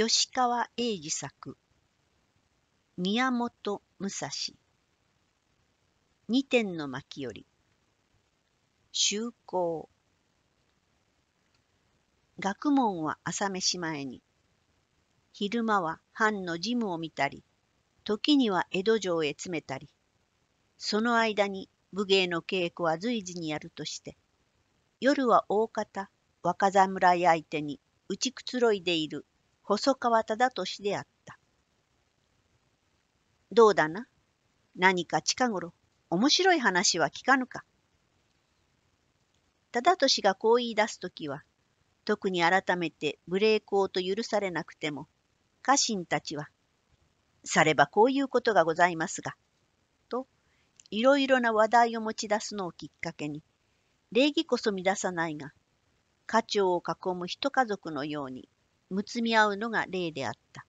吉川英治作宮本武蔵二点の巻より修行学問は朝飯前に昼間は藩の事務を見たり時には江戸城へ詰めたりその間に武芸の稽古は随時にやるとして夜は大方若侍相手に打ちくつろいでいる細川忠俊であった。どうだな何か近頃面白い話は聞かぬか。忠俊がこう言い出す時は、特に改めて無礼講と許されなくても、家臣たちは、さればこういうことがございますが、と、いろいろな話題を持ち出すのをきっかけに、礼儀こそ乱さないが、家長を囲む一家族のようにむつみ合うのが例であった。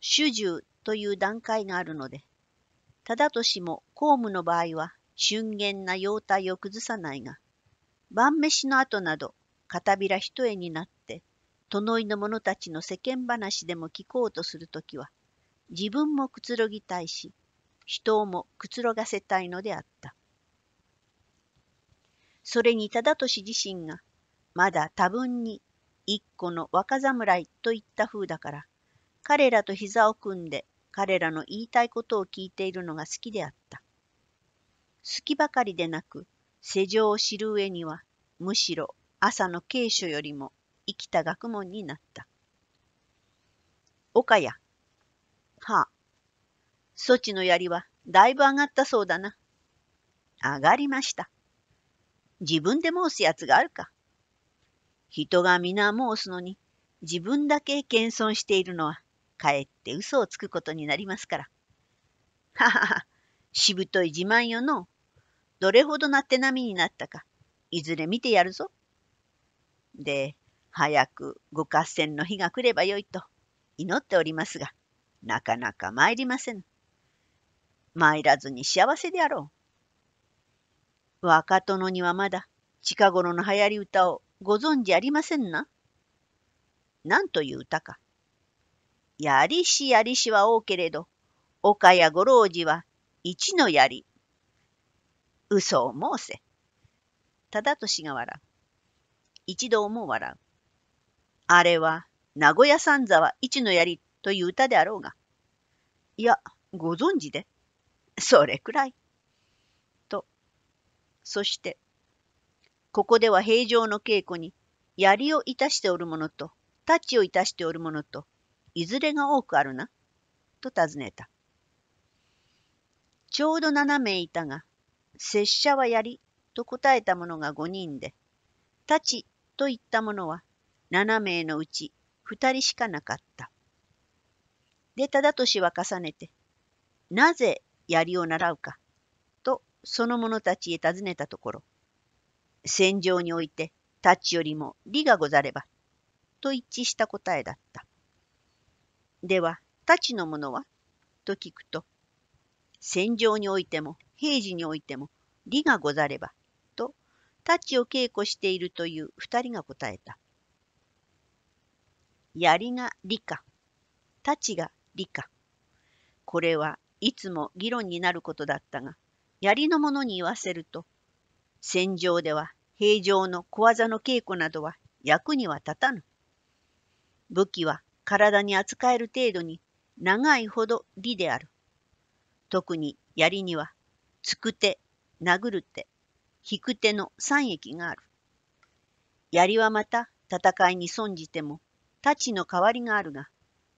主従という段階があるので、忠俊も公務の場合は俊厳な容態を崩さないが、晩飯の後など片びら一重になって、殿井の者たちの世間話でも聞こうとするときは、自分もくつろぎたいし、人をもくつろがせたいのであった。それに忠俊自身が、まだ多分に一個の若侍といった風だから、彼らと膝を組んで、彼らの言いたいことを聞いているのが好きであった。好きばかりでなく、世情を知る上には、むしろ朝の慶書よりも生きた学問になった。岡谷。はあ。そちの槍はだいぶ上がったそうだな。上がりました。自分で申すやつがあるか。人が皆申すのに、自分だけ謙遜しているのは、かえって嘘をつくことになりますから。ははは、しぶとい自慢よの。どれほどな手並みになったか、いずれ見てやるぞ。で、早くご合戦の日が来ればよいと祈っておりますが、なかなか参りません。参らずに幸せであろう。若殿にはまだ近頃の流行り歌をご存じありませんな何という歌か。やりしやりしは多けれど、岡やご老子は一のやり。嘘を申せ。忠しが笑う。一同も笑う。あれは、名古屋三座は一のやりという歌であろうが。いや、ご存じで。それくらい。と、そして、ここでは平常の稽古に、槍をいたしておるものと、太刀をいたしておるものと、いずれが多くあるな、と尋ねた。ちょうど七名いたが、拙者は槍と答えた者が五人で、太刀と言った者は七名のうち二人しかなかった。で、忠しは重ねて、なぜ槍を習うか、とその者たちへ尋ねたところ、戦場において、太刀よりも利がござれば、と一致した答えだった。では、太刀のものはと聞くと、戦場においても、平時においても、利がござれば、と、太刀を稽古しているという二人が答えた。槍が理か、太刀が理か。これはいつも議論になることだったが、槍の者に言わせると、戦場では平常の小技の稽古などは役には立たぬ。武器は体に扱える程度に長いほど利である。特に槍には、つく手、殴る手、引く手の三役がある。槍はまた戦いに損じても、太刀の代わりがあるが、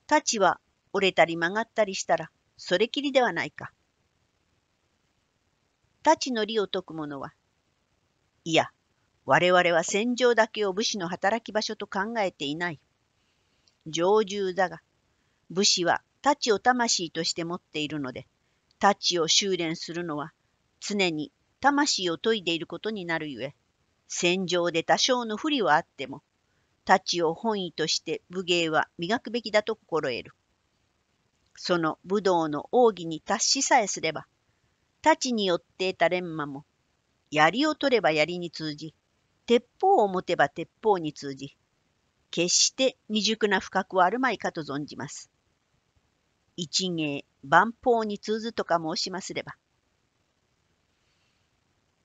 太刀は折れたり曲がったりしたら、それきりではないか。太刀の利を解く者は、いや、我々は戦場だけを武士の働き場所と考えていない。常住だが、武士は太刀を魂として持っているので、太刀を修練するのは常に魂を研いでいることになるゆえ、戦場で多少の不利はあっても、太刀を本意として武芸は磨くべきだと心得る。その武道の奥義に達しさえすれば、太刀によって得た錬磨も、槍を取れば槍に通じ、鉄砲を持てば鉄砲に通じ、決して未熟な不覚はあるまいかと存じます。一芸万法に通ずとか申しますれば。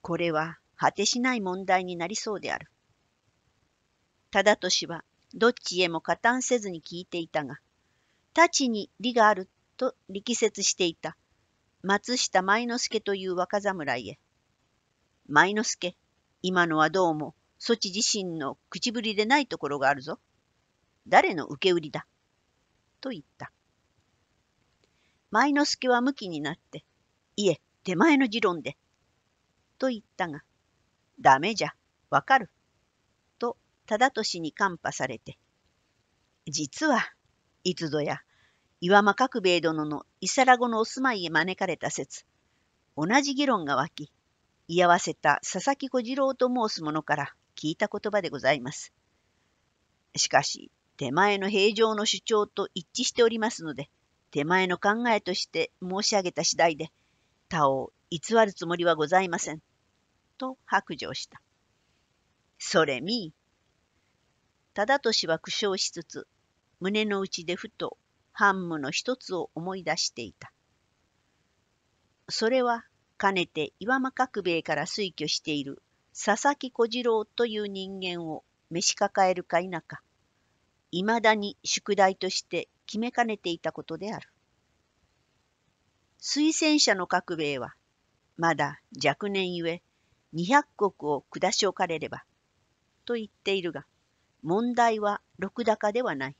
これは果てしない問題になりそうである。忠俊はどっちへも加担せずに聞いていたが、太ちに利があると力説していた松下舞之助という若侍へ、舞之助、今のはどうも、そち自身の口ぶりでないところがあるぞ。誰の受け売りだ。と言った。舞之助は向きになって、いえ、手前の持論で。と言ったが、ダメじゃ、わかる。と、忠敏に看破されて、実はいつぞや、岩間角兵衛殿の伊皿子のお住まいへ招かれた説、同じ議論が湧き、居合わせた佐々木小次郎と申す者から聞いた言葉でございます。しかし、手前の平常の主張と一致しておりますので、手前の考えとして申し上げた次第で、他を偽るつもりはございません。と白状した。それみ忠俊は苦笑しつつ、胸の内でふと、反務の一つを思い出していた。それはかねて岩間角兵衛から推挙している佐々木小次郎という人間を召し抱えるか否か、いまだに宿題として決めかねていたことである。推薦者の角兵衛は、まだ若年ゆえ、二百国を下し置かれれば、と言っているが、問題は六高ではない。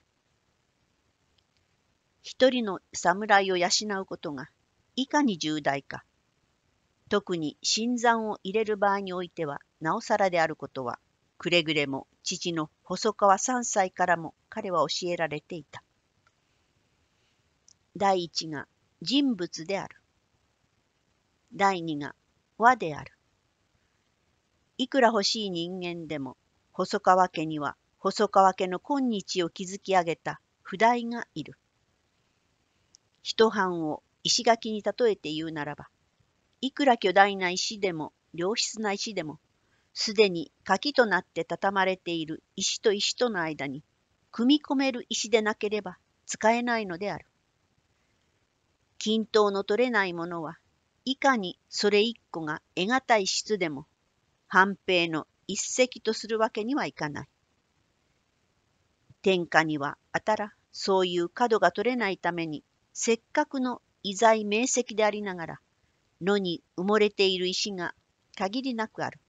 一人の侍を養うことが、いかに重大か、特に新参を入れる場合においてはなおさらであることはくれぐれも父の細川3歳からも彼は教えられていた。第一が人物である。第二が和である。いくら欲しい人間でも細川家には細川家の今日を築き上げた譜代がいる。一藩を石垣に例えて言うならば、いくら巨大な石でも良質な石でも、すでに垣となって畳まれている石と石との間に、組み込める石でなければ使えないのである。均等の取れないものは、いかにそれ一個が得難い質でも、半平の一石とするわけにはいかない。天下にはあたらそういう角が取れないために、せっかくの遺財名石でありながら、野に埋もれている石が限りなくある。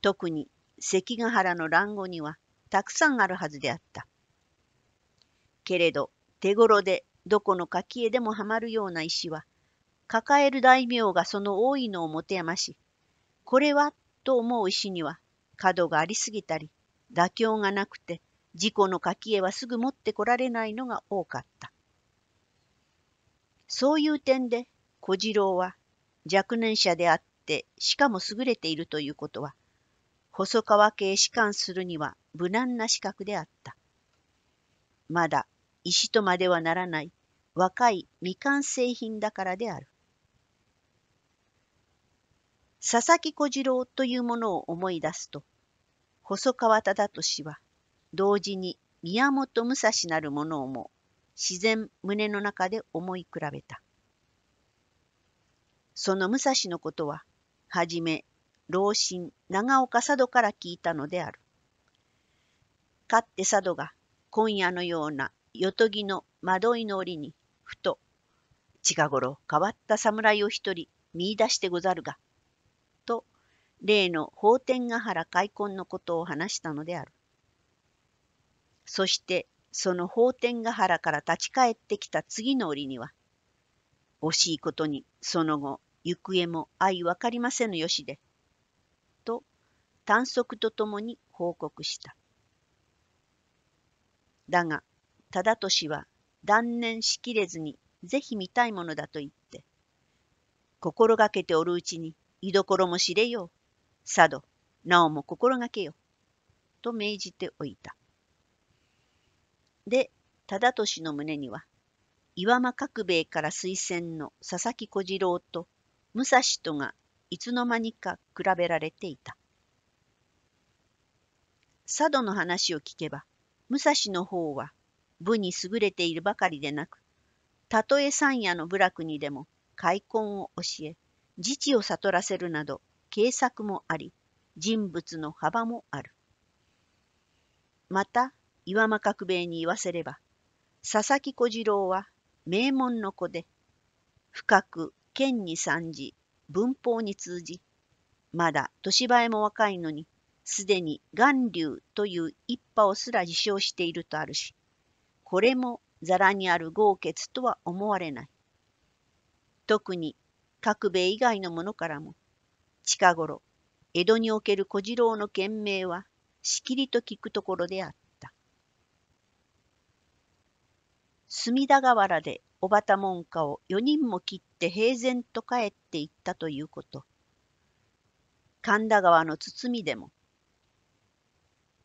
特に関ヶ原の乱語にはたくさんあるはずであった。けれど手ごろでどこの柿絵でもはまるような石は抱える大名がその多いのを持て余しこれはと思う石には角がありすぎたり妥協がなくて事故の柿絵はすぐ持ってこられないのが多かった。そういう点で小次郎は若年者であってしかも優れているということは細川家へ仕官するには無難な資格であった。まだ石とまではならない若い未完成品だからである。佐々木小次郎というものを思い出すと細川忠敏は同時に宮本武蔵なるものをも自然胸の中で思い比べた。その武蔵のことは、はじめ、老臣長岡佐渡から聞いたのである。かって佐渡が今夜のようなよとぎの惑いの折に、ふと、近頃変わった侍を一人見出してござるが、と、例の法天ヶ原開墾のことを話したのである。そして、その法天ヶ原から立ち返ってきた次の折には、惜しいことにその後行方も相分かりませぬよしで。と短足とともに報告した。だが、忠敏は断念しきれずに、ぜひ見たいものだと言って、心がけておるうちに居所も知れよう。さど、なおも心がけよ。と命じておいた。で、忠敏の胸には、岩間角兵衛から推薦の佐々木小次郎と武蔵とがいつの間にか比べられていた。佐渡の話を聞けば、武蔵の方は武に優れているばかりでなく、たとえ山夜の部落にでも開墾を教え、自治を悟らせるなど、計策もあり、人物の幅もある。また、岩間角兵衛に言わせれば、佐々木小次郎は名門の子で、深く剣に参じ、文法に通じ、まだ年映えも若いのに、すでに元流という一派をすら自称しているとあるし、これもざらにある豪傑とは思われない。特に、各米以外の者からも、近頃、江戸における小次郎の賢命は、しきりと聞くところであった。隅田川原で小ば門下を四人も切って平然と帰っていったということ。神田川の堤でも、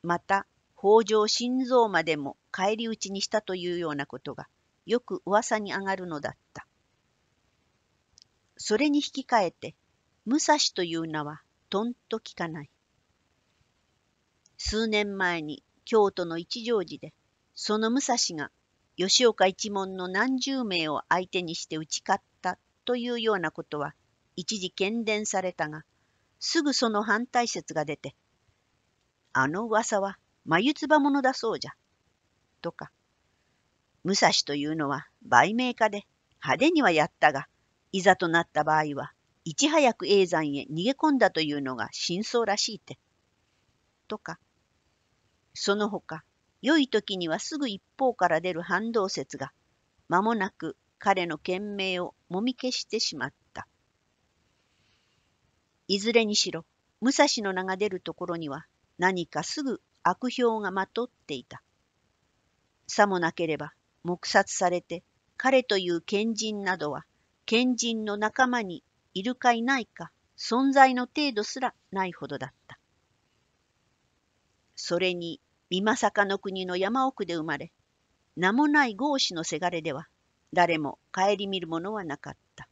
また北条心臓までも返り討ちにしたというようなことがよく噂に上がるのだった。それに引き換えて、武蔵という名はとんと聞かない。数年前に京都の一乗寺で、その武蔵が吉岡一門の何十名を相手にして打ち勝ったというようなことは一時喧伝されたが、すぐその反対説が出て、あの噂は眉唾者だそうじゃ、とか、武蔵というのは売名家で派手にはやったが、いざとなった場合は、いち早く永山へ逃げ込んだというのが真相らしいて。とか、その他、良い時にはすぐ一方から出る反動説が、間もなく彼の懸命をもみ消してしまった。いずれにしろ、武蔵の名が出るところには何かすぐ悪評がまとっていた。さもなければ、黙殺されて、彼という賢人などは、賢人の仲間にいるかいないか、存在の程度すらないほどだった。それに美作の国の山奥で生まれ、名もない豪子のせがれでは、誰も顧みる者はなかった。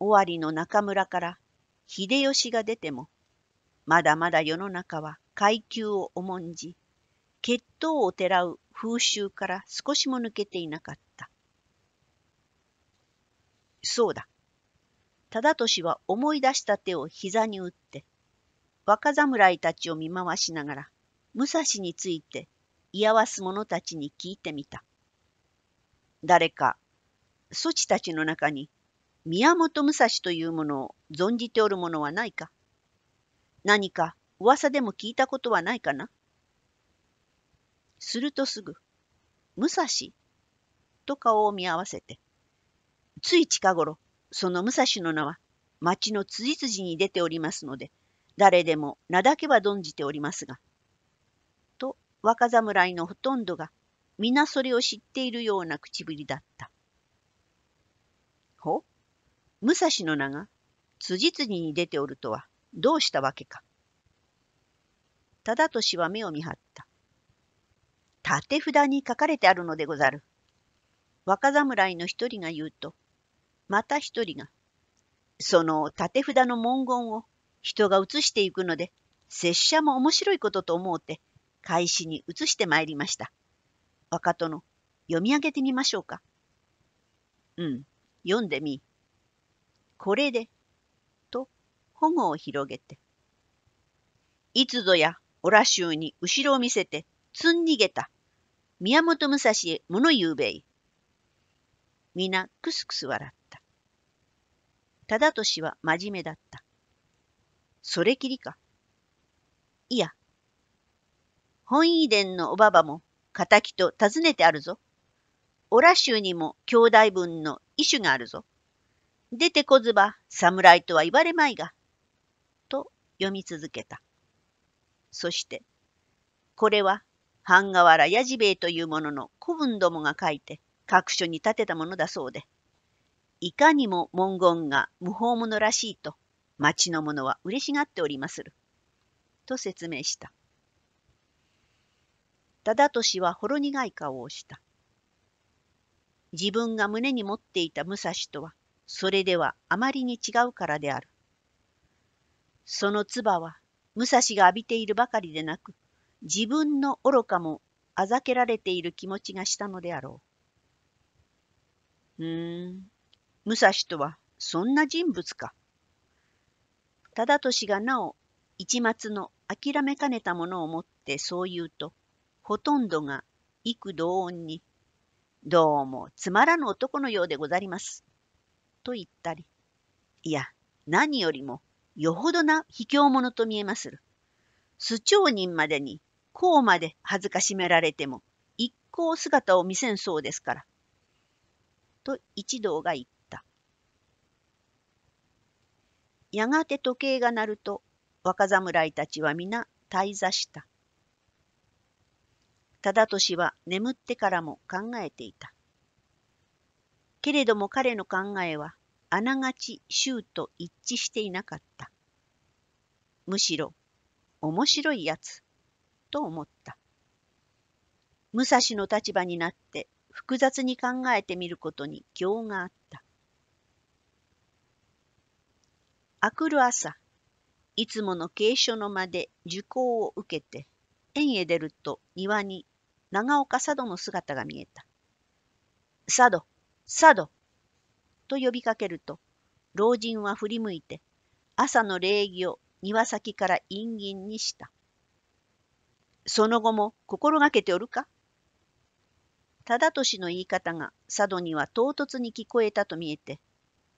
尾張の中村から秀吉が出ても、まだまだ世の中は階級を重んじ、血統をてらう風習から少しも抜けていなかった。そうだ。忠敏は思い出した手を膝に打って、若侍たちを見回しながら、武蔵について居合わす者たちに聞いてみた。誰か、そちたちの中に宮本武蔵というものを存じておる者はないか何か噂でも聞いたことはないかなするとすぐ、武蔵と顔を見合わせて、つい近頃、その武蔵の名は町の辻々に出ておりますので、誰でも名だけは存じておりますが、若侍のほとんどが皆それを知っているような口ぶりだった。ほ武蔵の名が辻々に出ておるとはどうしたわけか。忠敏は目を見張った。縦札に書かれてあるのでござる。若侍の一人が言うと、また一人が、その縦札の文言を人が写していくので、拙者も面白いことと思うて、開始に移してまいりました。若殿、読み上げてみましょうか。うん、読んでみ。これで、と、保護を広げて。いつぞや、オラ州に後ろを見せて、つん逃げた。宮本武蔵へ物言うべい。皆、くすくす笑った。忠敏は真面目だった。それきりか。いや、本遺伝のおばばも、敵と尋ねてあるぞ。オラ州にも兄弟分の遺種があるぞ。出てこずば侍とは言われまいが。と読み続けた。そして、これは半河原やじべえというものの古文どもが書いて各所に建てたものだそうで、いかにも文言が無法者らしいと町の者は嬉しがっておりまする。と説明した。忠敏はほろ苦い顔をした。自分が胸に持っていた武蔵とは、それではあまりに違うからである。その唾は、武蔵が浴びているばかりでなく、自分の愚かもあざけられている気持ちがしたのであろう。うーん、武蔵とはそんな人物か。忠敏がなお一末の諦めかねたものを持ってそう言うと、ほとんどが幾同音に、どうもつまらぬ男のようでござります。と言ったり、いや、何よりもよほどな卑怯者と見えまする。素町人までに、こうまで恥ずかしめられても、一向姿を見せんそうですから。と一同が言った。やがて時計が鳴ると、若侍たちは皆、滞座した。忠敏は眠ってからも考えていた。けれども彼の考えは、あながち衆と一致していなかった。むしろ、面白いやつ、と思った。武蔵の立場になって複雑に考えてみることに行があった。あくる朝、いつもの軽書の間で受講を受けて、園へ出ると庭に長岡佐渡の姿が見えた。佐渡、佐渡と呼びかけると、老人は振り向いて、朝の礼儀を庭先から陰銀にした。その後も心がけておるか忠敏の言い方が佐渡には唐突に聞こえたと見えて、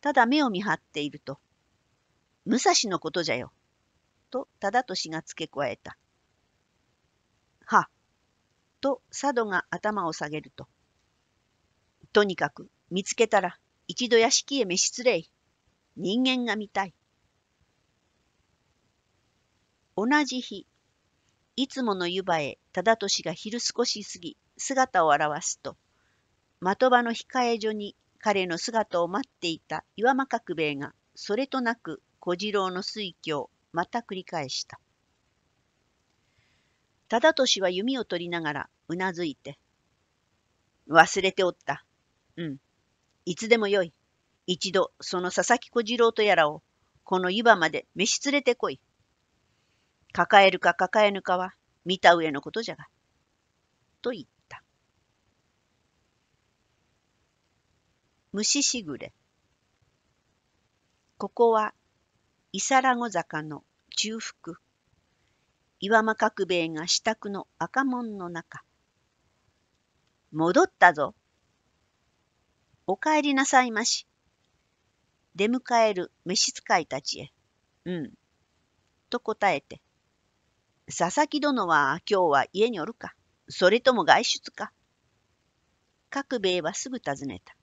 ただ目を見張っていると、武蔵のことじゃよ、と忠敏が付け加えた。と佐渡が頭を下げると。とにかく見つけたら一度屋敷へ召し連れい。人間が見たい。同じ日、いつもの湯葉へ忠敏が昼少し過ぎ姿を現すと、的場の控え所に彼の姿を待っていた岩間角兵衛がそれとなく小次郎の推挙をまた繰り返した。忠しは弓を取りながら、うなずいて。忘れておった。うん。いつでもよい。一度、その佐々木小次郎とやらを、この湯葉まで飯連れてこい。抱えるか抱えぬかは、見た上のことじゃが。と言った。虫しぐれ。ここは、サラゴ坂の中腹。岩間角兵衛が支度の赤門の中。戻ったぞ。お帰りなさいまし。出迎える召使いたちへ。うん。と答えて。佐々木殿は今日は家におるか。それとも外出か。角兵衛はすぐ尋ねた。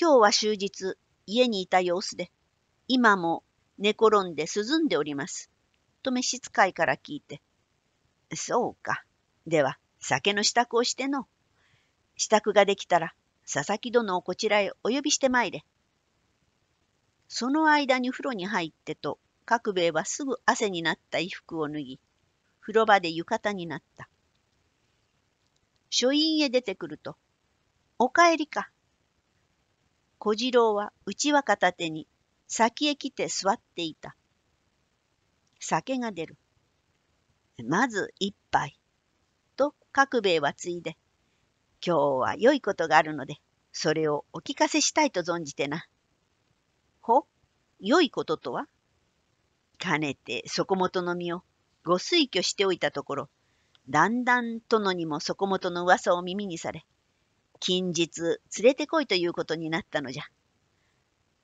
今日は終日家にいた様子で、今も寝転んで涼んでおります。と召使いから聞いて、そうか。では、酒の支度をしての。支度ができたら、佐々木殿をこちらへお呼びしてまいれ。その間に風呂に入ってと、角兵衛はすぐ汗になった衣服を脱ぎ、風呂場で浴衣になった。書院へ出てくると、お帰りか。小次郎は内輪片手に先へ来て座っていた。酒が出る。まず一杯。と角兵衛はついで、今日は良いことがあるので、それをお聞かせしたいと存じてな。ほ良いこととはかねて底本の身をご推挙しておいたところ、だんだん殿にも底本の噂を耳にされ、近日連れてこいということになったのじゃ。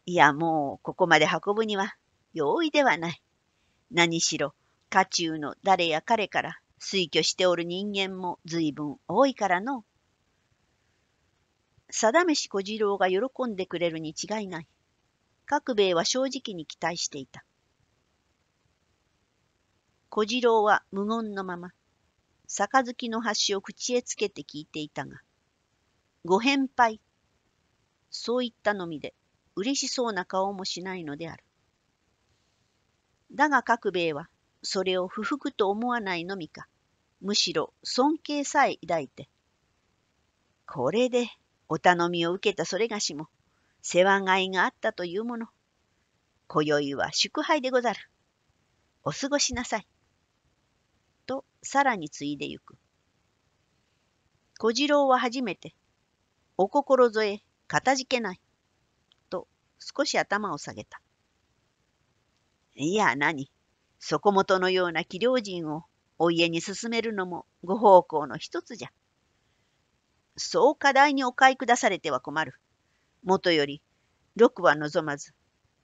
いやもうここまで運ぶには容易ではない。何しろ、家中の誰や彼から推挙しておる人間も随分多いからの。定し小次郎が喜んでくれるに違いない。各兵衛は正直に期待していた。小次郎は無言のまま、杯の端を口へつけて聞いていたが、ご返杯。そういったのみで、嬉しそうな顔もしないのである。だが角兵衛は、それを不服と思わないのみか、むしろ尊敬さえ抱いて、これでお頼みを受けたそれがしも、世話がいがあったというもの。今宵は祝杯でござる。お過ごしなさい。と、さらに継いでゆく。小次郎は初めて、お心添え、かたじけない。と、少し頭を下げた。いや何、底本のような器量人をお家に進めるのもご奉公の一つじゃ。そう課題にお買い下されては困る。もとより、六は望まず。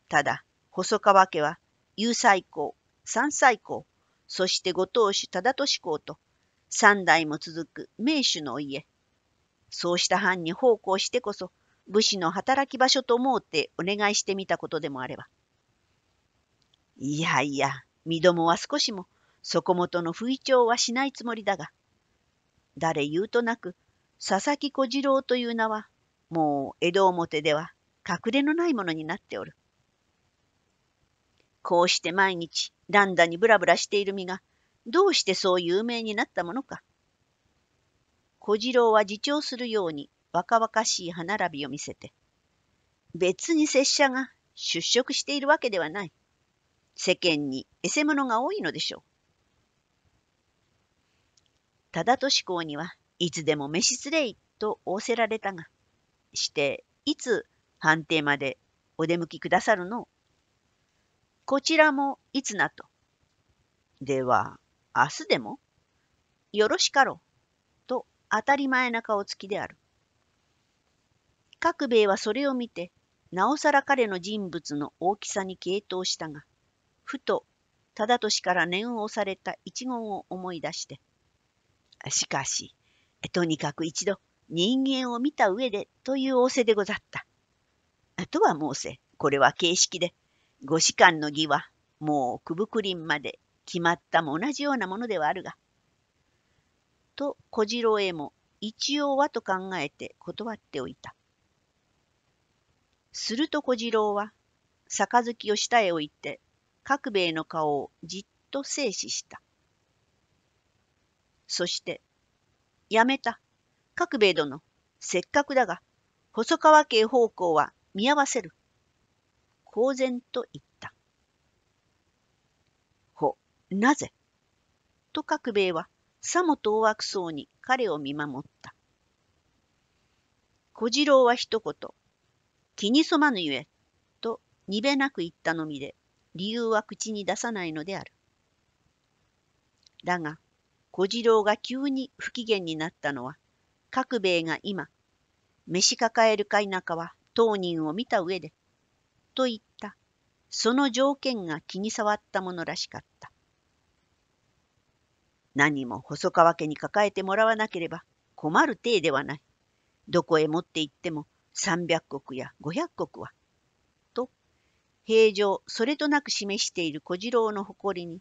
ただ、細川家は、有才公、三才公、そしてご当主忠敏公と、三代も続く名手のお家。そうした藩に奉公してこそ、武士の働き場所と思うてお願いしてみたことでもあれば。いやいや、身どもは少しも、そこもとの不意調はしないつもりだが、誰言うとなく、佐々木小次郎という名は、もう江戸表では隠れのないものになっておる。こうして毎日、だんだにぶらぶらしている身が、どうしてそう有名になったものか。小次郎は自重するように若々しい歯並びを見せて、別に拙者が出職しているわけではない。世間にエセ者が多いのでしょう。忠敏公にはいつでも飯すれいと仰せられたが、していつ判定までお出向きくださるのこちらもいつなと。では、明日でもよろしかろう。と当たり前な顔つきである。各兵衛はそれを見て、なおさら彼の人物の大きさに傾倒したが、ふと忠俊から念を押された一言を思い出して、しかし、とにかく一度人間を見た上でという仰せでござった。とは申せ、これは形式で、五士官の儀はもうくぶくりんまで決まったも同じようなものではあるが。と小次郎へも一応はと考えて断っておいた。すると小次郎は杯を下へ置いて角兵衛の顔をじっと静止した。そして、やめた。角兵衛殿、せっかくだが、細川家方向は見合わせる。公然と言った。ほ、なぜと角兵衛は、さも遠惑そうに彼を見守った。小次郎は一言、気に染まぬゆえ、と、にべなく言ったのみで、理由は口に出さないのである。だが、小次郎が急に不機嫌になったのは、角兵衛が今、召し抱えるか否かは当人を見た上で、と言った、その条件が気に障ったものらしかった。何も細川家に抱えてもらわなければ困る体ではない。どこへ持って行っても300石や500石は平常それとなく示している小次郎の誇りに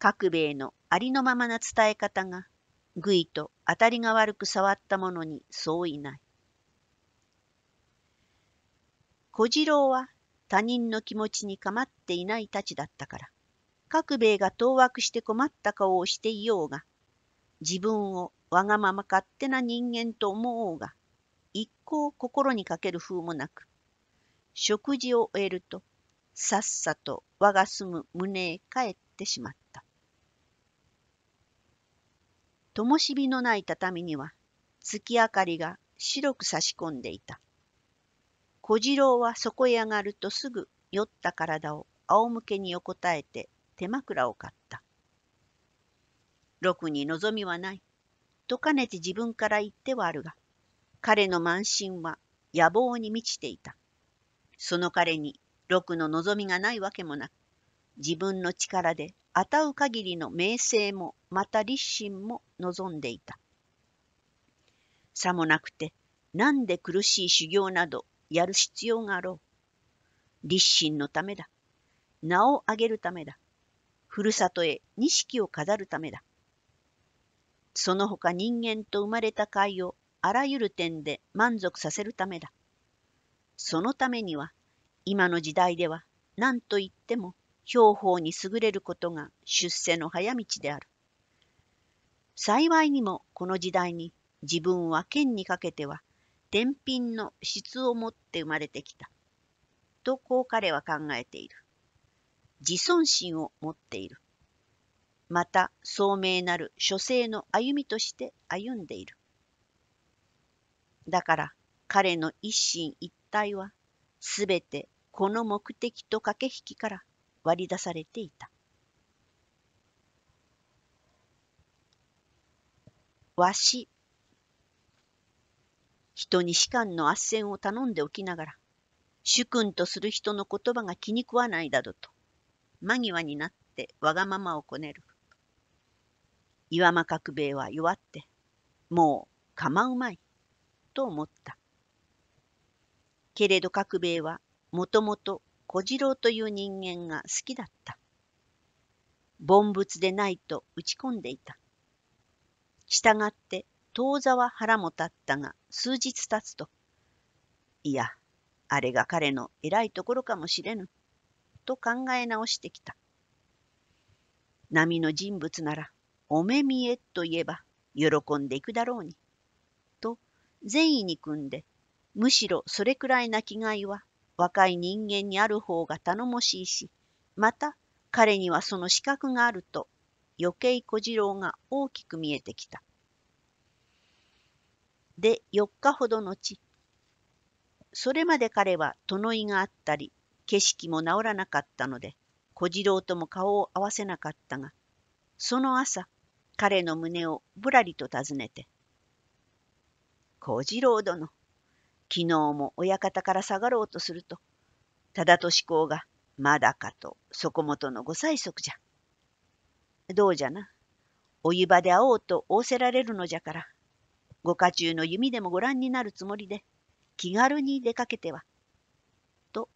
各兵衛のありのままな伝え方がぐいと当たりが悪く触ったものにそういない。小次郎は他人の気持ちに構っていないたちだったから、各兵衛が当惑して困った顔をしていようが、自分をわがまま勝手な人間と思おうが、一向心にかける風もなく、食事を終えると、さっさと我が住む胸へ帰ってしまった。ともし火のない畳には月明かりが白く差し込んでいた。小次郎はそこへ上がるとすぐ酔った体を仰向けに横たえて手枕を買った。ろくに望みはない。とかねて自分から言ってはあるが、彼のしんは野望に満ちていた。その彼にろの望みがないわけもなく、自分の力であたう限りの名声も、また立身も望んでいた。さもなくて、なんで苦しい修行などやる必要があろう。立身のためだ。名を上げるためだ。ふるさとへ錦を飾るためだ。その他人間と生まれた会をあらゆる点で満足させるためだ。そのためには今の時代では何と言っても標法に優れることが出世の早道である。幸いにもこの時代に自分は剣にかけては天品の質を持って生まれてきた。とこう彼は考えている。自尊心を持っている。また聡明なる諸生の歩みとして歩んでいる。だから彼の一心一体はすべてこの目的と駆け引きから割り出されていた。わし、人に士官の斡旋を頼んでおきながら、主君とする人の言葉が気に食わないだどと、間際になってわがままをこねる。岩間角兵衛は弱って、もう構うまい、と思った。けれど角兵衛はもともと小次郎という人間が好きだった。凡物でないと打ち込んでいた。従って当座は腹も立ったが数日経つと、いや、あれが彼の偉いところかもしれぬ、と考え直してきた。波の人物なら、お目見えといえば喜んでいくだろうに、と善意に組んで、むしろそれくらいな気概は若い人間にある方が頼もしいし、また彼にはその資格があると余計小次郎が大きく見えてきた。で、4日ほど後、それまで彼は殿いがあったり、景色も治らなかったので、小次郎とも顔を合わせなかったが、その朝、彼の胸をぶらりと尋ねて、小次郎殿、昨日も親方から下がろうとすると、忠敏公が、まだかと、そこもとのご催促じゃ。どうじゃな。お湯場で会おうと仰せられるのじゃから、ご家中の弓でもご覧になるつもりで、気軽に出かけては。と、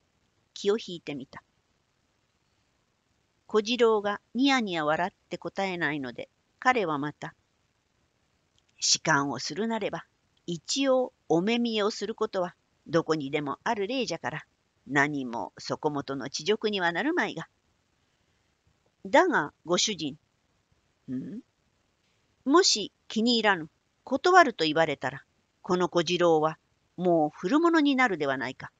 気を引いてみた。小次郎がニヤニヤ笑って答えないので、彼はまた、仕官をするなれば、一応お目見えをすることはどこにでもある例じゃから何もそこもとの地辱にはなるまいが。だがご主人、んもし気に入らぬ、断ると言われたら、この小次郎はもう古物になるではないか。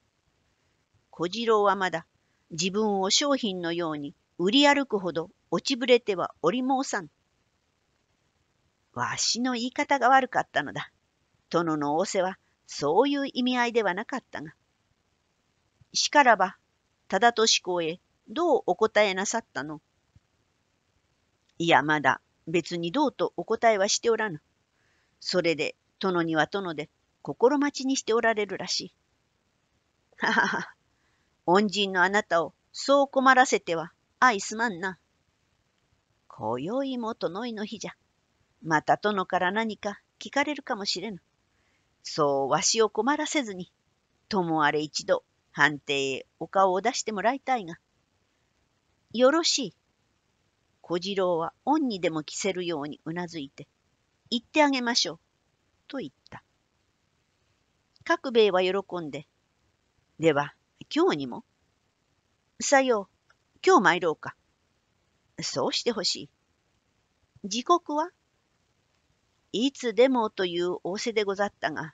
小次郎はまだ自分を商品のように売り歩くほど落ちぶれてはおり申さん。わしの言い方が悪かったのだ。殿の仰せはそういう意味合いではなかったが、しからば、忠敏公へどうお答えなさったのいや、まだ別にどうとお答えはしておらぬ。それで、殿には殿で心待ちにしておられるらしい。ははは、恩人のあなたをそう困らせては愛すまんな。今宵もとのいの日じゃ。また殿から何か聞かれるかもしれぬ。そうわしを困らせずに、ともあれ一度、判定へお顔を出してもらいたいが。よろしい。小次郎は恩にでも着せるようにうなずいて、行ってあげましょう、と言った。角兵衛は喜んで、では、今日にもさよう、今日参ろうか。そうしてほしい。時刻はいつでもという仰せでござったが、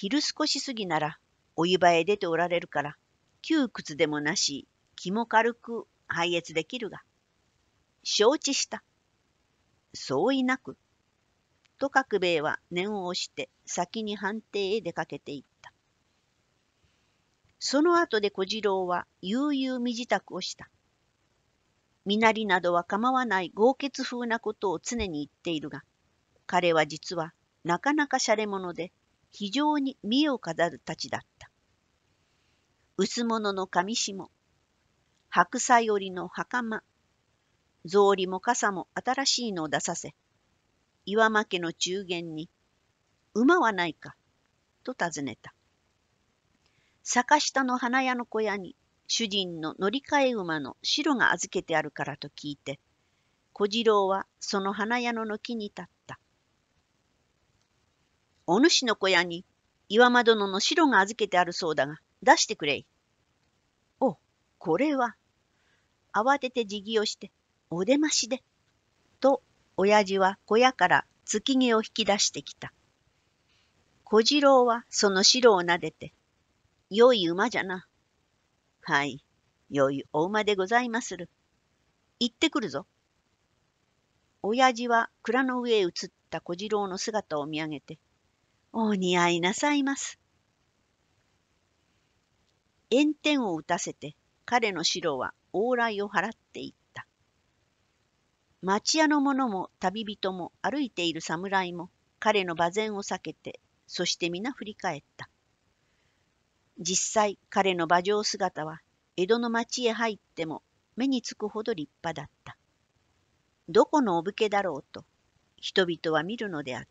昼少し過ぎなら、お湯場へ出ておられるから、窮屈でもなし、気も軽く拝謁できるが、承知した。相違なく。と角兵衛は念を押して先に判定へ出かけていった。その後で小次郎は悠々身支度をした。身なりなどは構わない豪傑風なことを常に言っているが、彼は実はなかなか洒落者で、非常に身を飾るたちだった。薄物の紙下、白菜織りの袴、草履も傘も新しいのを出させ、岩間家の中間に、馬はないか、と尋ねた。坂下の花屋の小屋に、主人の乗り換え馬の白が預けてあるからと聞いて、小次郎はその花屋の軒に立った。お主の小屋に岩間殿の白が預けてあるそうだが、出してくれい。お、これは。慌てて辞儀をして、お出ましで。と、親父は小屋から月毛を引き出してきた。小次郎はその白を撫でて、良い馬じゃな。はい、良いお馬でございまする。行ってくるぞ。親父は蔵の上へ移った小次郎の姿を見上げて、お似合いなさいます。炎天を打たせて彼の城は往来を払っていった。町屋の者も旅人も歩いている侍も彼の馬前を避けて、そして皆振り返った。実際彼の馬上姿は江戸の町へ入っても目につくほど立派だった。どこのお武家だろうと人々は見るのであった。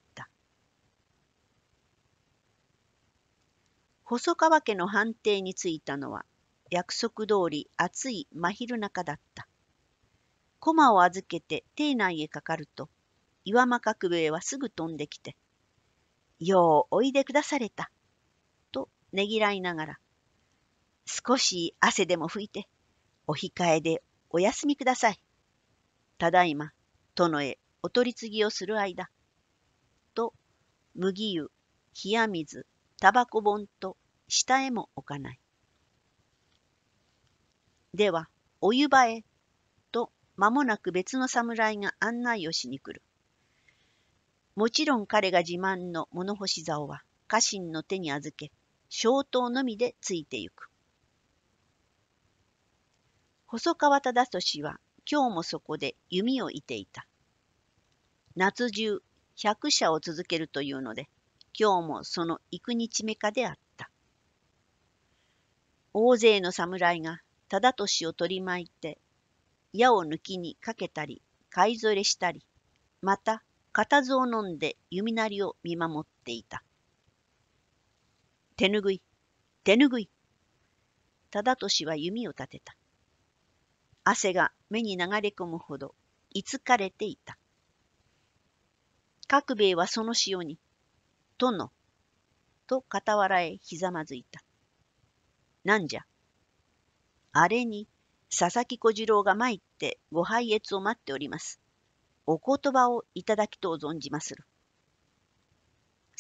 細川家の判定についたのは約束通り暑い真昼中だった。駒を預けて邸内へかかると岩間角兵衛はすぐ飛んできて「ようおいでくだされた」とねぎらいながら「少し汗でも拭いてお控えでお休みください」「ただいま殿へお取り次ぎをする間」と麦湯冷水タバコ本と下へも置かない。では、お湯場へ、と間もなく別の侍が案内をしに来る。もちろん彼が自慢の物干し竿は家臣の手に預け、消灯のみでついてゆく。細川忠俊は今日もそこで弓を射ていた。夏中、百射を続けるというので、今日もその幾日目かであった。大勢の侍が忠敏を取り巻いて、矢を抜きにかけたり、買いれしたり、また固唾を飲んで弓なりを見守っていた。手ぬぐい、手ぬぐい。忠敏は弓を立てた。汗が目に流れ込むほど、いつかれていた。角兵衛はその潮に、殿。と傍らへひざまずいた。なんじゃ。あれに、佐々木小次郎が参ってご拝謁を待っております。お言葉をいただきとう存じまする。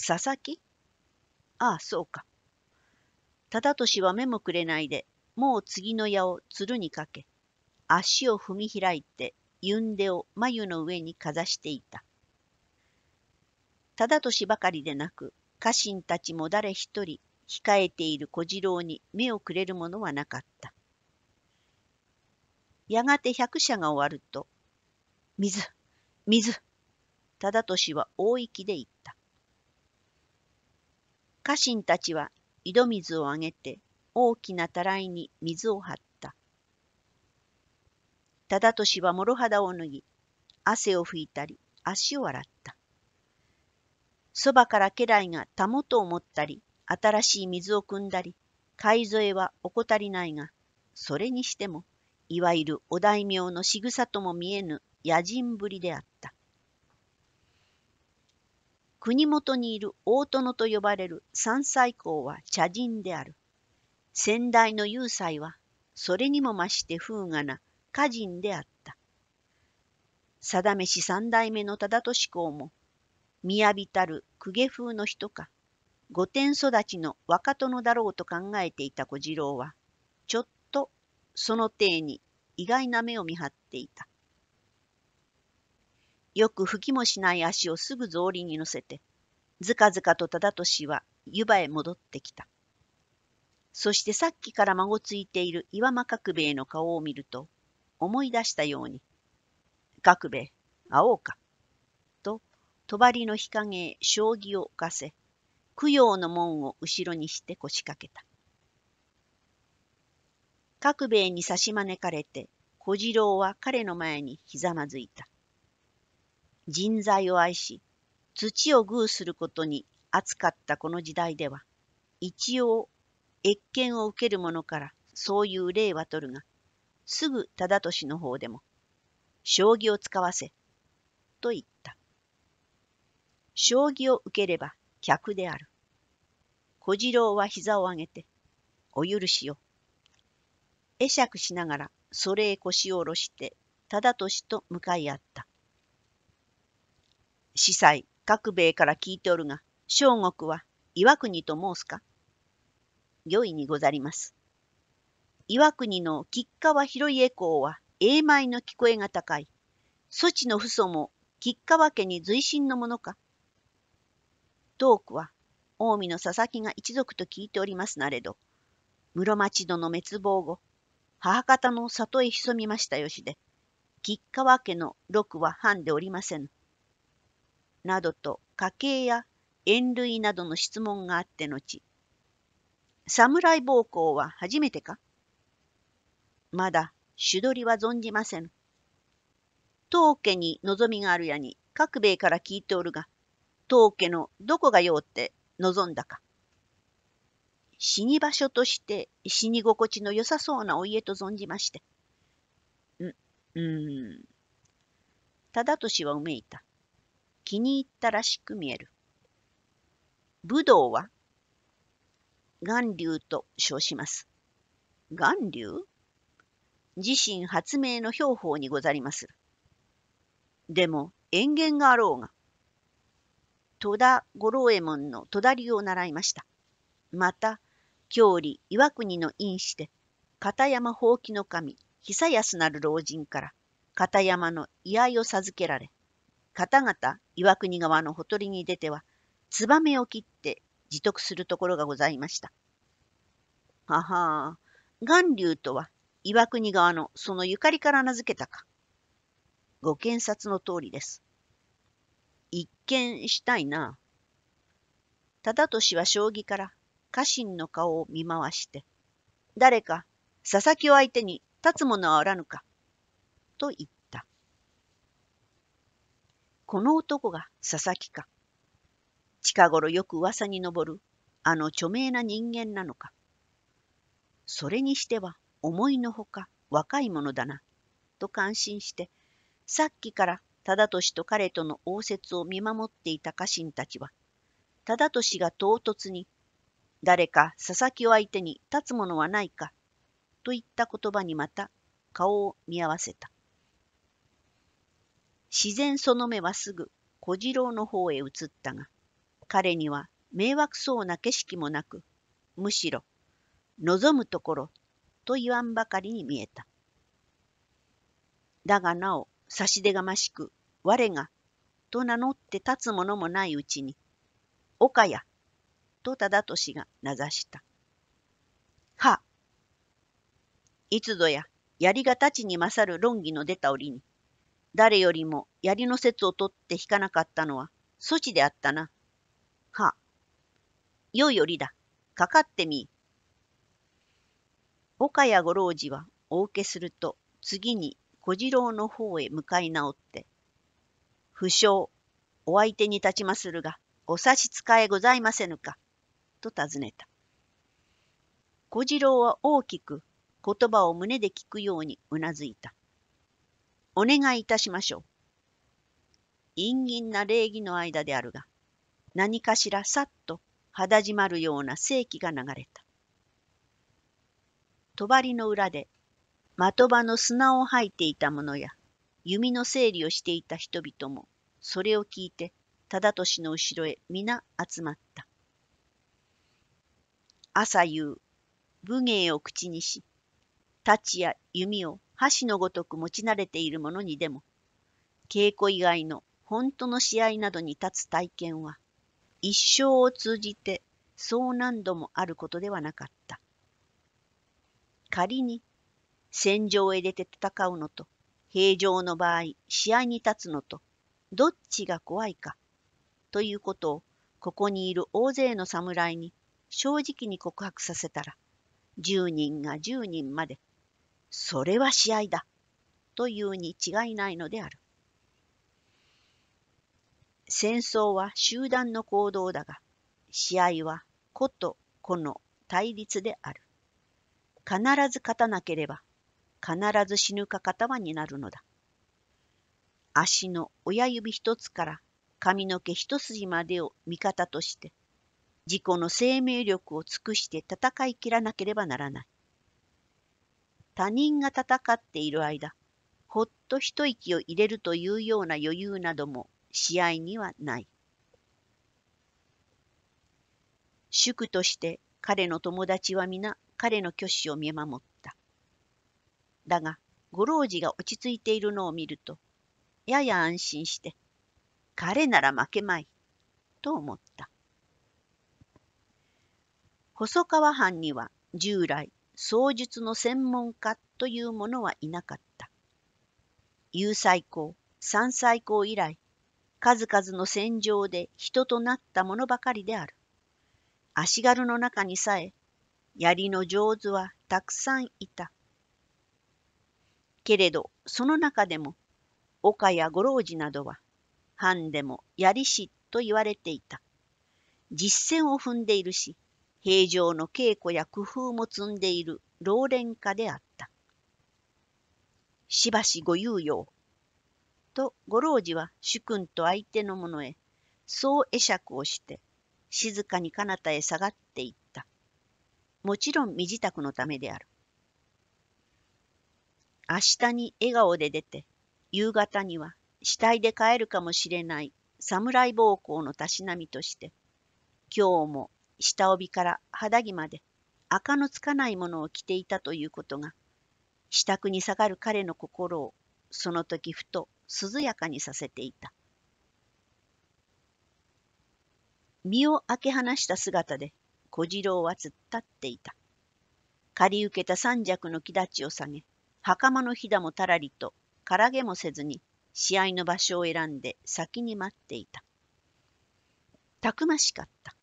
佐々木ああ、そうか。忠俊は目もくれないで、もう次の矢を鶴にかけ、足を踏み開いて、ゆんでを眉の上にかざしていた。ただとしばかりでなく、家臣たちも誰一人、控えている小次郎に目をくれるものはなかった。やがて百社が終わると、水、水、忠敏は大息で言った。家臣たちは井戸水をあげて大きなたらいに水を張った。忠敏は諸肌を脱ぎ、汗を拭いたり足を洗った。そばから家来がたもとを持ったり、新しい水を汲んだり、買い添えは怠りないが、それにしても、いわゆるお大名の仕草とも見えぬ野人ぶりであった。国元にいる大殿と呼ばれる三歳公は茶人である。先代の雄斎は、それにも増して風雅な歌人であった。定めし三代目の忠敏公も、雅たる公家風の人か、御殿育ちの若殿だろうと考えていた小次郎は、ちょっとその体に意外な目を見張っていた。よく吹きもしない足をすぐ草履に乗せて、ずかずかと忠敏は湯葉へ戻ってきた。そしてさっきから孫ついている岩間角兵衛の顔を見ると、思い出したように、角兵衛、会おうか。帳の日陰へ将棋を置かせ、供養の門を後ろにして腰掛けた。各兵衛に差し招かれて、小次郎は彼の前にひざまずいた。人材を愛し、土を偶することに熱かったこの時代では、一応、越見を受ける者からそういう例は取るが、すぐ忠敏の方でも、将棋を使わせ、と言った。将棋を受ければ客である。小次郎は膝を上げて、お許しを。会釈しながら、それへ腰を下ろして、忠だとと向かい合った。司祭、各兵衛から聞いておるが、小国は岩国と申すか良いにござります。岩国の吉川広家公は英米の聞こえが高い。措置の父祖も吉川家に随身のものか。当区は、近江の佐々木が一族と聞いておりますなれど、室町殿滅亡後、母方の里へ潜みましたよしで、吉川家の六は藩でおりません。などと家計や縁類などの質問があって後、侍奉公は初めてかまだ主取りは存じません。当家に望みがあるやに各兵衛から聞いておるが、当家のどこがようって望んだか。死に場所として死に心地の良さそうなお家と存じまして。う、うーん。忠敏はうめいた。気に入ったらしく見える。武道は巌流と称します。巌流自身発明の標法にござりまする。でも、遠言があろうが、戸田五郎右衛門の戸田流を習いました。また、郷里岩国の院士で、片山ほうの神、久安なる老人から、片山の居合を授けられ、方々岩国側のほとりに出ては、ツバメを切って自得するところがございました。ははあ、巌流とは岩国側のそのゆかりから名付けたか。ご検察の通りです。一見したいな。忠俊は将棋から家臣の顔を見回して、誰か佐々木を相手に立つ者はおらぬか、と言った。この男が佐々木か。近頃よく噂に上るあの著名な人間なのか。それにしては思いのほか若いものだな、と感心して、さっきから忠敏と彼との応接を見守っていた家臣たちは、忠敏が唐突に、誰か佐々木を相手に立つものはないか、といった言葉にまた顔を見合わせた。自然その目はすぐ小次郎の方へ移ったが、彼には迷惑そうな景色もなく、むしろ、望むところと言わんばかりに見えた。だがなお、差し出がましく我が、と名乗って立つももないうちに、岡谷」と忠敏が名指した。は、いつぞや、槍が太刀に勝る論議の出た折に、誰よりも槍の説を取って引かなかったのは、措置であったな。は、よい折だ、かかってみ。岡谷五郎次はお受けすると、次に小次郎の方へ向かい直って、不詳、お相手に立ちまするが、お差し支えございませぬか、と尋ねた。小次郎は大きく言葉を胸で聞くようにうなずいた。お願いいたしましょう。陰銀な礼儀の間であるが、何かしらさっと肌じまるような世紀が流れた。帳の裏で的場の砂を吐いていたものや、弓の整理をしていた人々も、それを聞いて、忠敏の後ろへ皆集まった。朝夕、武芸を口にし、太刀や弓を箸のごとく持ち慣れている者にでも、稽古以外の本当の試合などに立つ体験は、一生を通じてそう何度もあることではなかった。仮に戦場へ出て戦うのと平常の場合、試合に立つのと、どっちが怖いか、ということを、ここにいる大勢の侍に正直に告白させたら、10人が10人まで、それは試合だ、というに違いないのである。戦争は集団の行動だが、試合は個と個の対立である。必ず勝たなければ必ず死ぬか方はになるのだ。足の親指一つから髪の毛一筋までを味方として、自己の生命力を尽くして戦い切らなければならない。他人が戦っている間、ほっと一息を入れるというような余裕なども試合にはない。主として彼の友達は皆彼の挙手を見守っだが、ご老子が落ち着いているのを見ると、やや安心して、彼なら負けまい、と思った。細川藩には従来、槍術の専門家というものはいなかった。有祭公、三祭公以来、数々の戦場で人となったものばかりである。足軽の中にさえ、槍の上手はたくさんいた。けれど、その中でも、岡や五郎寺などは、藩でも槍師と言われていた。実践を踏んでいるし、平常の稽古や工夫も積んでいる老練家であった。しばしご猶予と五郎寺は主君と相手の者へ、そう会釈をして、静かに彼方へ下がっていった。もちろん身支度のためである。明日に笑顔で出て、夕方には死体で帰るかもしれない侍暴行のたしなみとして、今日も下帯から肌着まで赤のつかないものを着ていたということが、支度に下がる彼の心をその時ふと涼やかにさせていた。身を明け放した姿で小次郎は突っ立っていた。借り受けた三尺の木立ちを下げ、袴のひだもたらりと、からげもせずに、試合の場所を選んで先に待っていた。たくましかった。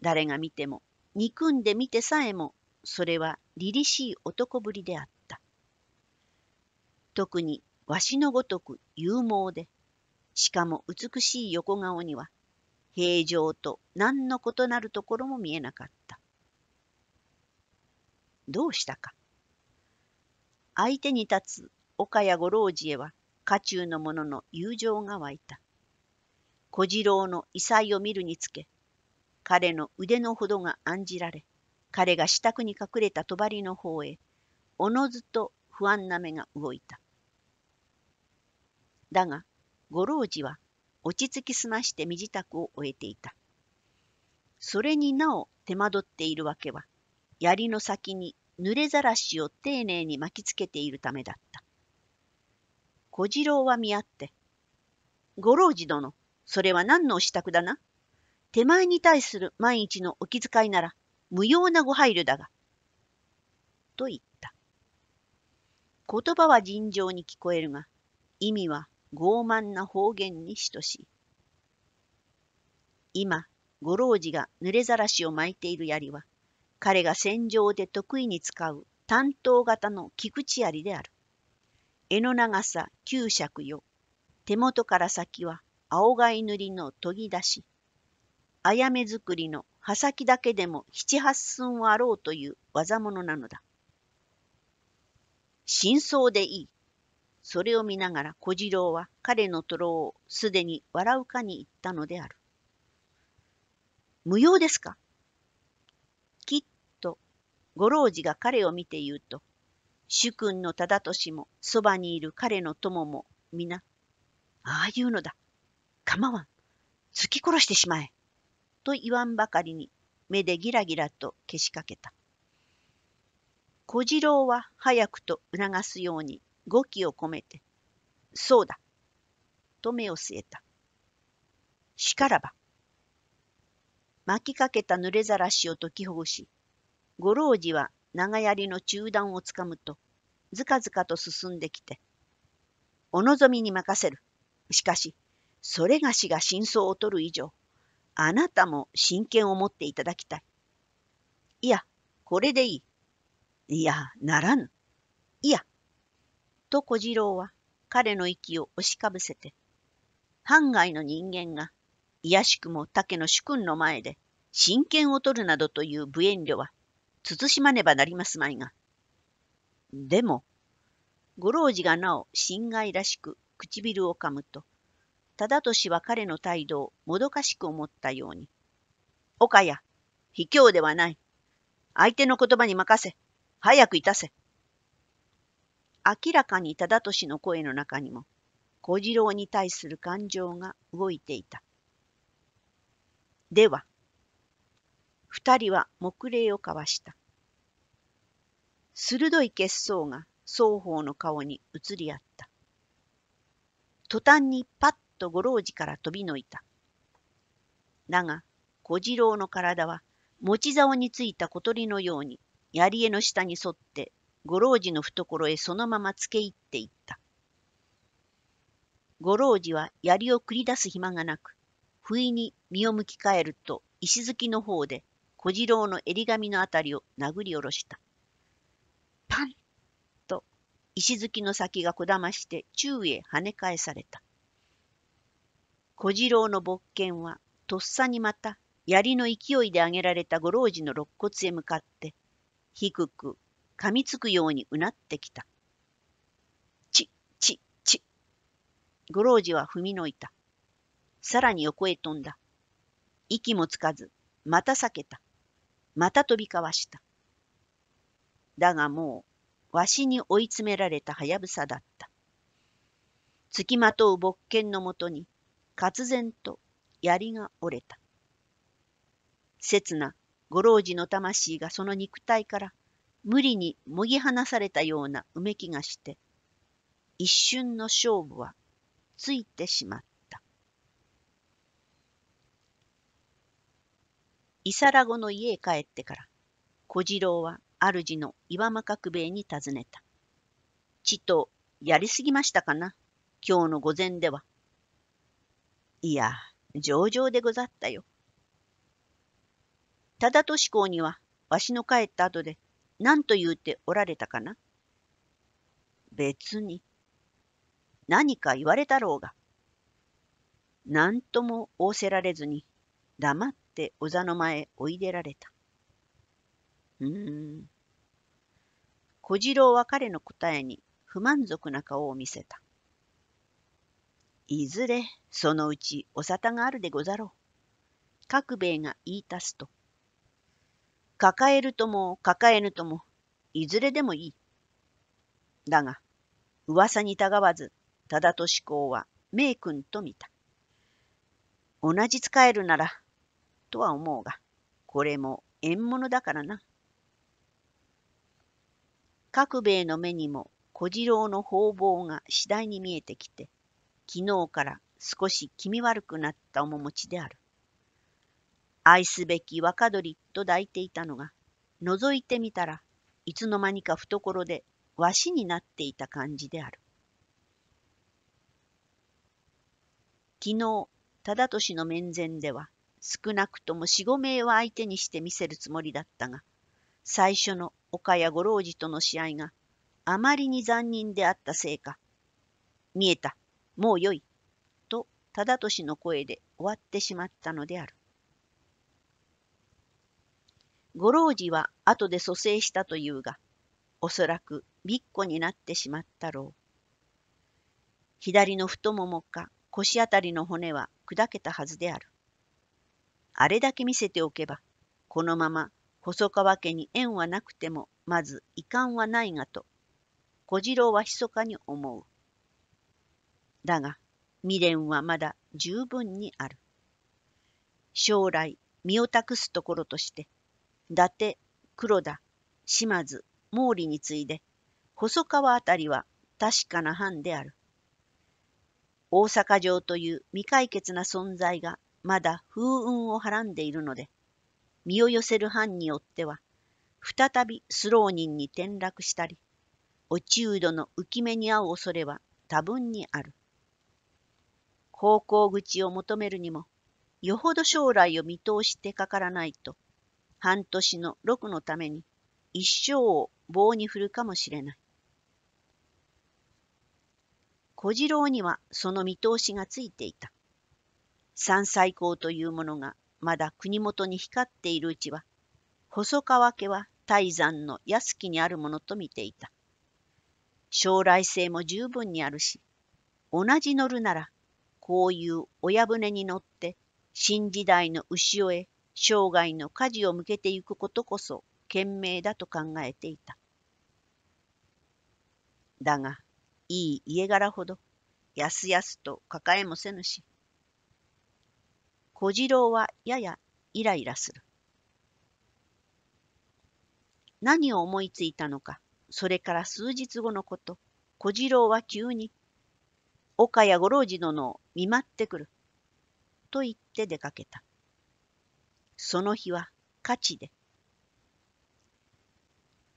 誰が見ても、憎んで見てさえも、それは凛々しい男ぶりであった。特にわしのごとく勇猛で、しかも美しい横顔には、平常と何の異なるところも見えなかった。どうしたか相手に立つ岡谷五郎次へは家中の者の友情が湧いた。小次郎の異彩を見るにつけ、彼の腕のほどが案じられ、彼が支度に隠れた帳の方へ、おのずと不安な目が動いた。だが、五郎次は落ち着きすまして身支度を終えていた。それになお手間取っているわけは、槍の先に濡れざらしを丁寧に巻きつけているためだった。小次郎は見合って、ご老次殿、それは何のお支度だな手前に対する万一のお気遣いなら、無用なご配慮だが。と言った。言葉は尋常に聞こえるが、意味は傲慢な方言に等しい。今、ご老次が濡れざらしを巻いている槍は、彼が戦場で得意に使う担当型の菊池槍である。柄の長さ9尺よ。手元から先は青貝塗りの研ぎ出し。あやめ作りの刃先だけでも七八寸はあろうという技物なのだ。真相でいい。それを見ながら小次郎は彼のトロをすでに笑うかに言ったのである。無用ですかご老子が彼を見て言うと、主君の忠年も、そばにいる彼の友も、皆、ああいうのだ。構わん。突き殺してしまえ。と言わんばかりに、目でギラギラと消しかけた。小次郎は早くと促すように語気を込めて、そうだ、と目を据えた。しからば。巻きかけた濡れざらしを解きほぐし、ご老次は長槍の中段をつかむと、ずかずかと進んできて、お望みに任せる。しかし、それがしが真相を取る以上、あなたも真剣を持っていただきたい。いや、これでいい。いや、ならぬ。いや。と小次郎は彼の息を押しかぶせて、半外の人間が、いやしくも竹の主君の前で真剣を取るなどという無遠慮は、慎まねばなりますまいが。でも、ご老次がなお心外らしく唇をかむと、忠敏は彼の態度をもどかしく思ったように、岡谷、卑怯ではない。相手の言葉に任せ、早くいたせ。明らかに忠敏の声の中にも、小次郎に対する感情が動いていた。では、二人は目礼を交わした。鋭い血相が双方の顔に移り合った。途端にパッと五郎寺から飛びのいた。だが、小次郎の体は持ち竿についた小鳥のように、槍江の下に沿って五郎寺の懐へそのままつけ入っていった。五郎寺は槍を繰り出す暇がなく、不意に身を向き変えると石突きの方で小次郎の襟髪のあたりを殴り下ろした。パンと石突きの先がこだまして宙へ跳ね返された。小次郎の勃剣はとっさにまた槍の勢いで上げられたご老人の肋骨へ向かって低く噛みつくようにうなってきた。ち、ち、ち。ご老人は踏みのいた。さらに横へ飛んだ。息もつかず、また避けた。また飛び交わした。だがもう、わしに追い詰められたはやぶさだった。つきまとう勃剣のもとに、ぜ然と槍が折れた。刹那、ご老児の魂がその肉体から無理にもぎ離されたようなうめきがして、一瞬の勝負はついてしまった。サラゴの家へ帰ってから、小次郎は主の岩間角兵衛に尋ねた。ちと、やりすぎましたかな今日の午前では。いや、上々でござったよ。忠敏公には、わしの帰った後で、何と言うておられたかな別に。何か言われたろうが。何とも仰せられずに、黙ってお座の前おいでられた。うーん。小次郎は彼の答えに不満足な顔を見せた。いずれそのうちお沙汰があるでござろう。角兵衛が言い足すと。抱えるとも抱えぬとも、いずれでもいい。だが、噂にたがわず、忠敏公は名君と見た。同じ使えるなら、とは思うが、これも縁物だからな。各兵衛の目にも小次郎の方々が次第に見えてきて、昨日から少し気味悪くなった面持ちである。愛すべき若鳥と抱いていたのが、覗いてみたらいつの間にか懐でわしになっていた感じである。昨日、忠敏の面前では、少なくとも四五名は相手にしてみせるつもりだったが、最初の岡谷五郎次との試合があまりに残忍であったせいか、見えた、もうよい、と忠敏の声で終わってしまったのである。五郎次は後で蘇生したというが、おそらくびっこになってしまったろう。左の太ももか腰あたりの骨は砕けたはずである。あれだけ見せておけば、このまま細川家に縁はなくても、まず遺憾はないがと、小次郎は密かに思う。だが、未練はまだ十分にある。将来、身を託すところとして、伊達、黒田、島津、毛利に次いで、細川あたりは確かな藩である。大阪城という未解決な存在がまだ風雲をはらんでいるので、身を寄せる藩によっては、再びスローニンに転落したり、落ちうどの浮き目に遭う恐れは多分にある。方向口を求めるにも、よほど将来を見通してかからないと、半年の六のために一生を棒に振るかもしれない。小次郎にはその見通しがついていた。山菜港というものがまだ国元に光っているうちは、細川家は泰山の安木にあるものと見ていた。将来性も十分にあるし、同じ乗るなら、こういう親船に乗って、新時代の潮へ生涯の舵を向けてゆくことこそ、賢明だと考えていた。だが、いい家柄ほど、やすやすと抱えもせぬし、小次郎はややイライラする。何を思いついたのか、それから数日後のこと、小次郎は急に、岡谷五郎次殿を見舞ってくる。と言って出かけた。その日は勝ちで。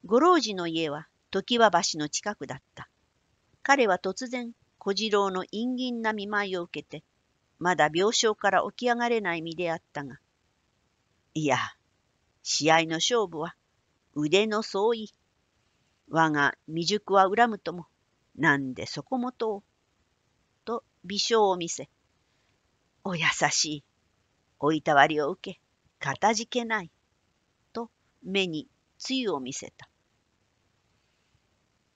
五郎次の家は常盤橋の近くだった。彼は突然小次郎の陰銀な見舞いを受けてまだ病床から起き上がれない身であったが、いや、試合の勝負は腕の相違。我が未熟は恨むとも、なんでそこもとを。と微笑を見せ、お優しい、おいたわりを受け、かたじけない、と目に露を見せた。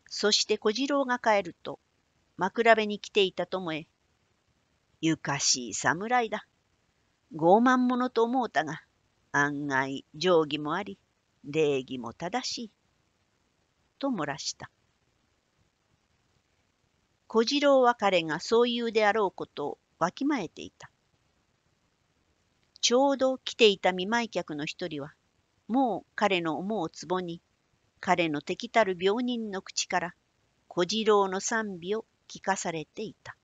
そして小次郎が帰ると、枕辺に来ていた友へ、ゆかしい侍だ。傲慢者と思うたが、案外定義もあり、礼儀も正しい。と漏らした。小次郎は彼がそう言うであろうことをわきまえていた。ちょうど来ていた見舞客の一人は、もう彼の思うつぼに、彼の敵たる病人の口から、小次郎の賛美を聞かされていた。